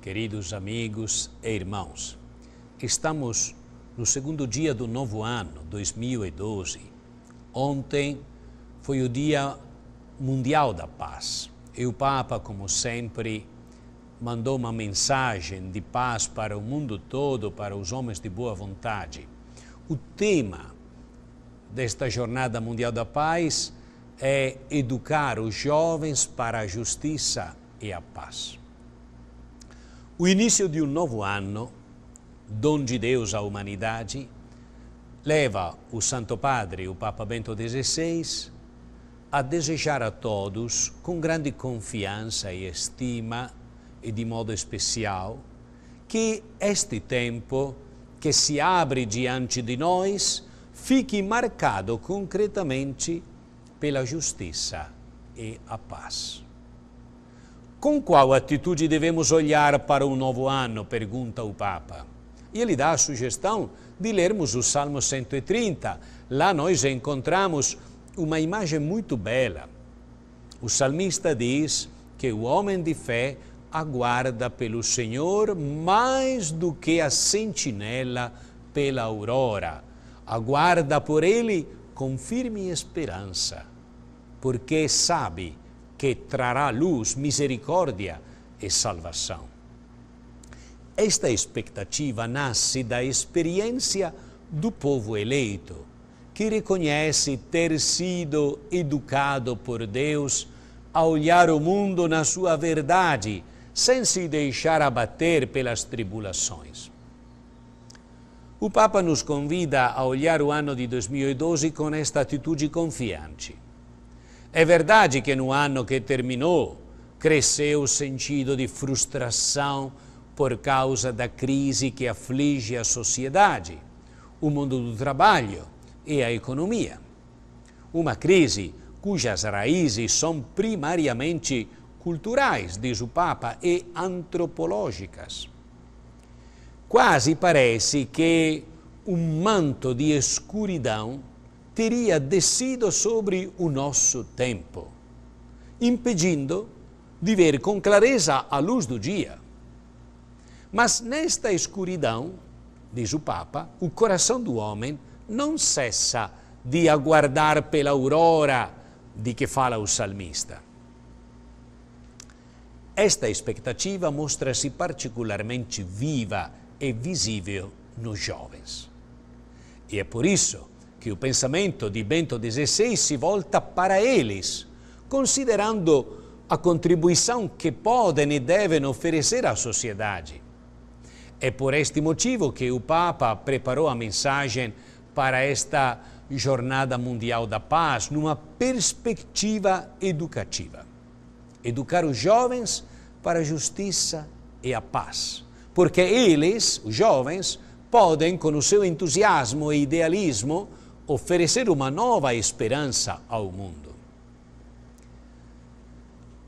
queridos amigos e irmãos. Estamos no segundo dia do novo ano, 2012. Ontem foi o Dia Mundial da Paz e o Papa, como sempre, mandou uma mensagem de paz para o mundo todo, para os homens de boa vontade. O tema desta Jornada Mundial da Paz é educar os jovens para a justiça e a paz. O início de um novo ano, dom de Deus à humanidade, leva o Santo Padre, o Papa Bento XVI, a desejar a todos, com grande confiança e estima, e de modo especial, que este tempo que se abre diante de nós fique marcado concretamente pela justiça e a paz. Com qual atitude devemos olhar para o novo ano? pergunta o Papa. E ele dá a sugestão de lermos o Salmo 130. Lá nós encontramos uma imagem muito bela. O salmista diz que o homem de fé aguarda pelo Senhor mais do que a sentinela pela aurora. Aguarda por ele com firme esperança, porque sabe que que trará luz, misericórdia e salvação. Esta expectativa nasce da experiência do povo eleito, que reconhece ter sido educado por Deus a olhar o mundo na sua verdade, sem se deixar abater pelas tribulações. O Papa nos convida a olhar o ano de 2012 com esta atitude confiante é verdade que no ano que terminou, cresceu o sentido de frustração por causa da crise que aflige a sociedade, o mundo do trabalho e a economia. Uma crise cujas raízes são primariamente culturais, diz o Papa, e antropológicas. Quase parece que um manto de escuridão teria descido sobre o nosso tempo, impedindo de ver com clareza a luz do dia. Mas nesta escuridão, diz o Papa, o coração do homem não cessa de aguardar pela aurora de que fala o salmista. Esta expectativa mostra-se particularmente viva e visível nos jovens. E é por isso que o pensamento de Bento XVI se volta para eles, considerando a contribuição que podem e devem oferecer à sociedade. É por este motivo que o Papa preparou a mensagem para esta Jornada Mundial da Paz numa perspectiva educativa. Educar os jovens para a justiça e a paz, porque eles, os jovens, podem, com o seu entusiasmo e idealismo, oferecer uma nova esperança ao mundo.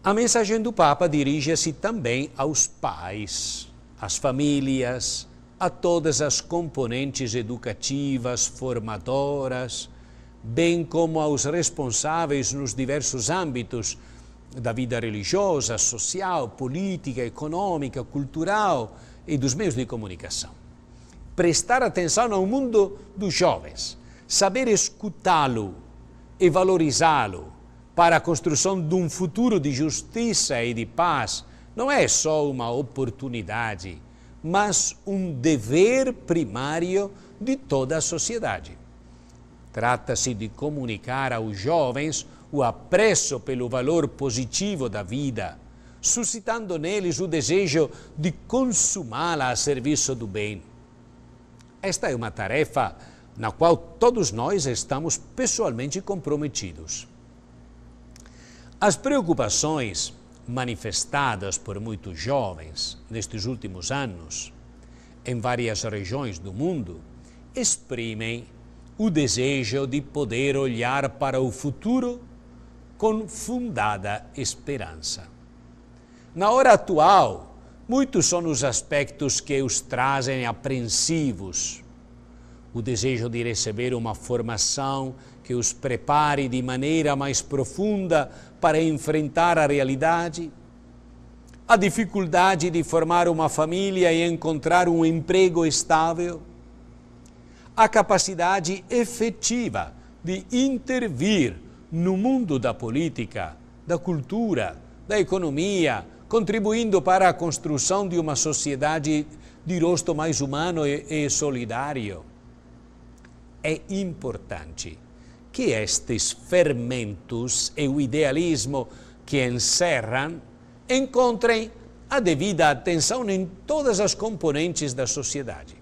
A mensagem do Papa dirige-se também aos pais, às famílias, a todas as componentes educativas, formadoras, bem como aos responsáveis nos diversos âmbitos da vida religiosa, social, política, econômica, cultural e dos meios de comunicação. Prestar atenção ao mundo dos jovens, saber escutá-lo e valorizá-lo para a construção de um futuro de justiça e de paz não é só uma oportunidade, mas um dever primário de toda a sociedade. Trata-se de comunicar aos jovens o apreço pelo valor positivo da vida, suscitando neles o desejo de consumá-la a serviço do bem. Esta é uma tarefa na qual todos nós estamos pessoalmente comprometidos. As preocupações manifestadas por muitos jovens nestes últimos anos, em várias regiões do mundo, exprimem o desejo de poder olhar para o futuro com fundada esperança. Na hora atual, muitos são os aspectos que os trazem apreensivos o desejo de receber uma formação que os prepare de maneira mais profunda para enfrentar a realidade, a dificuldade de formar uma família e encontrar um emprego estável, a capacidade efetiva de intervir no mundo da política, da cultura, da economia, contribuindo para a construção de uma sociedade de rosto mais humano e, e solidário é importante que estes fermentos e o idealismo que encerram encontrem a devida atenção em todas as componentes da sociedade.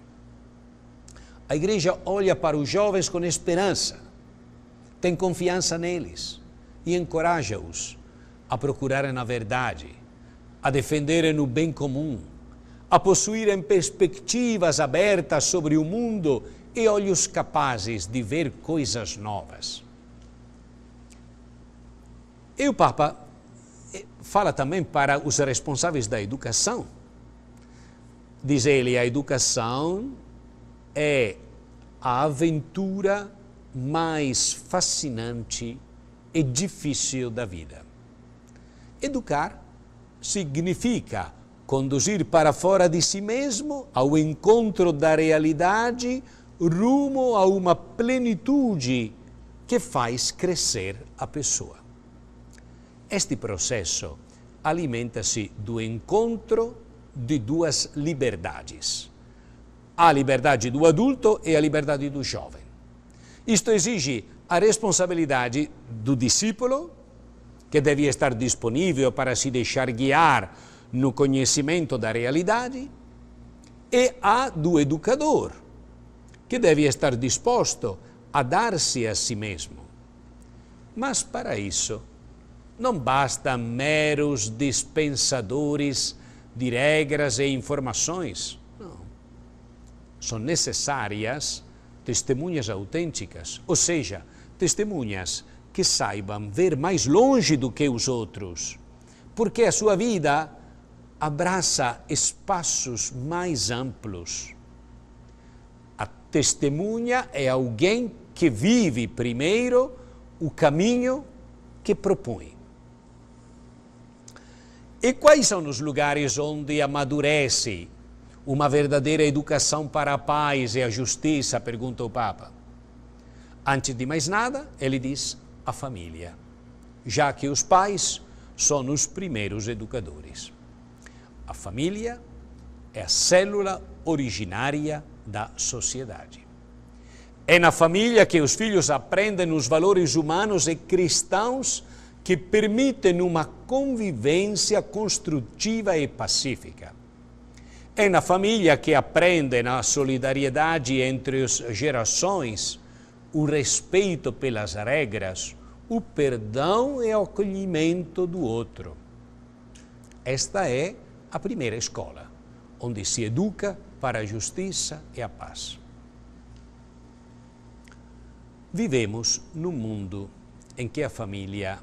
A igreja olha para os jovens com esperança, tem confiança neles e encoraja-os a procurarem a verdade, a defenderem o bem comum, a possuírem perspectivas abertas sobre o mundo e olhos capazes de ver coisas novas. E o Papa eh, fala também para os responsáveis da educação. Diz ele: a educação é a aventura mais fascinante e difícil da vida. Educar significa conduzir para fora de si mesmo, ao encontro da realidade, rumo a uma plenitude que faz crescer a pessoa. Este processo alimenta-se do encontro de duas liberdades: a liberdade do adulto e a liberdade do jovem. Isto exige a responsabilidade do discípulo, que deve estar disponível para se deixar guiar no conhecimento da realidade, e a do educador que deve estar disposto a dar-se a si mesmo. Mas para isso, não basta meros dispensadores de regras e informações. Não. São necessárias testemunhas autênticas, ou seja, testemunhas que saibam ver mais longe do que os outros, porque a sua vida abraça espaços mais amplos Testemunha é alguém que vive primeiro o caminho que propõe. E quais são os lugares onde amadurece uma verdadeira educação para a paz e a justiça? Pergunta o Papa. Antes de mais nada, ele diz a família, já que os pais são os primeiros educadores. A família é a célula originária da sociedade. É na família que os filhos aprendem os valores humanos e cristãos que permitem uma convivência construtiva e pacífica. É na família que aprendem a solidariedade entre as gerações, o respeito pelas regras, o perdão e o acolhimento do outro. Esta é a primeira escola, onde se educa para a justiça e a paz. Vivemos num mundo em que a família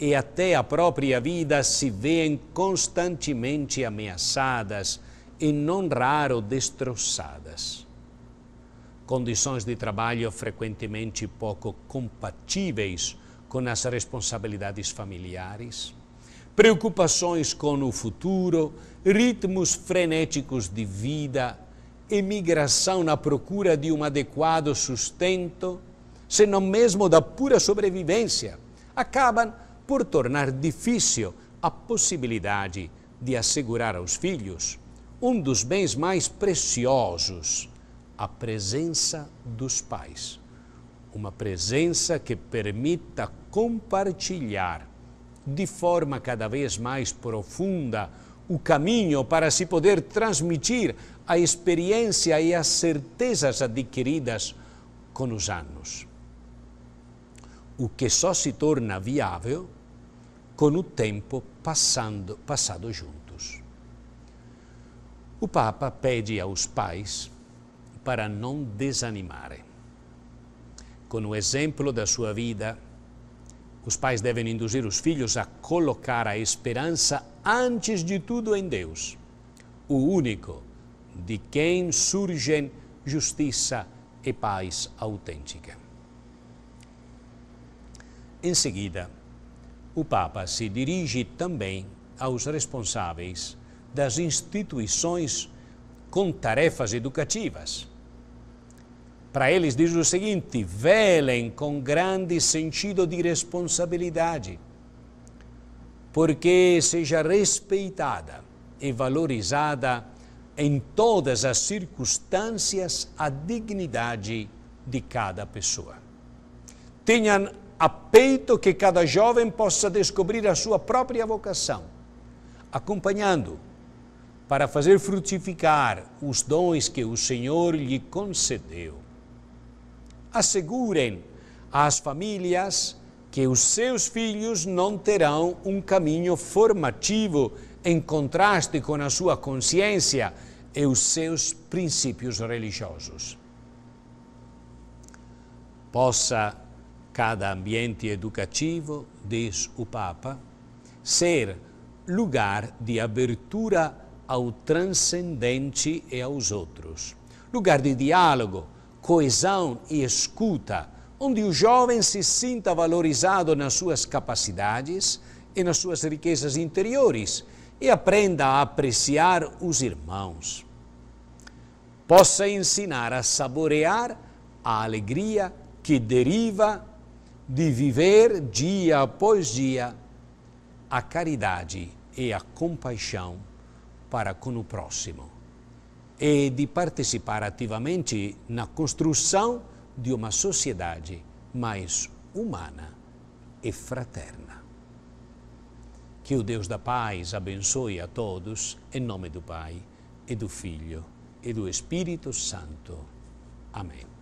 e até a própria vida se veem constantemente ameaçadas e não raro destroçadas. Condições de trabalho frequentemente pouco compatíveis com as responsabilidades familiares preocupações com o futuro, ritmos frenéticos de vida, emigração na procura de um adequado sustento, senão mesmo da pura sobrevivência, acabam por tornar difícil a possibilidade de assegurar aos filhos um dos bens mais preciosos, a presença dos pais. Uma presença que permita compartilhar de forma cada vez mais profunda o caminho para se poder transmitir a experiência e as certezas adquiridas com os anos. O que só se torna viável com o tempo passando, passado juntos. O Papa pede aos pais para não desanimarem. Com o exemplo da sua vida, os pais devem induzir os filhos a colocar a esperança antes de tudo em Deus, o único de quem surgem justiça e paz autêntica. Em seguida, o Papa se dirige também aos responsáveis das instituições com tarefas educativas para eles diz o seguinte: velem com grande sentido de responsabilidade, porque seja respeitada e valorizada em todas as circunstâncias a dignidade de cada pessoa. Tenham a peito que cada jovem possa descobrir a sua própria vocação, acompanhando para fazer frutificar os dons que o Senhor lhe concedeu assegurem às famílias que os seus filhos não terão um caminho formativo em contraste com a sua consciência e os seus princípios religiosos. Possa cada ambiente educativo, diz o Papa, ser lugar de abertura ao transcendente e aos outros, lugar de diálogo, coesão e escuta, onde o jovem se sinta valorizado nas suas capacidades e nas suas riquezas interiores e aprenda a apreciar os irmãos. Possa ensinar a saborear a alegria que deriva de viver dia após dia a caridade e a compaixão para com o próximo e de participar ativamente na construção de uma sociedade mais humana e fraterna. Que o Deus da paz abençoe a todos, em nome do Pai, e do Filho, e do Espírito Santo. Amém.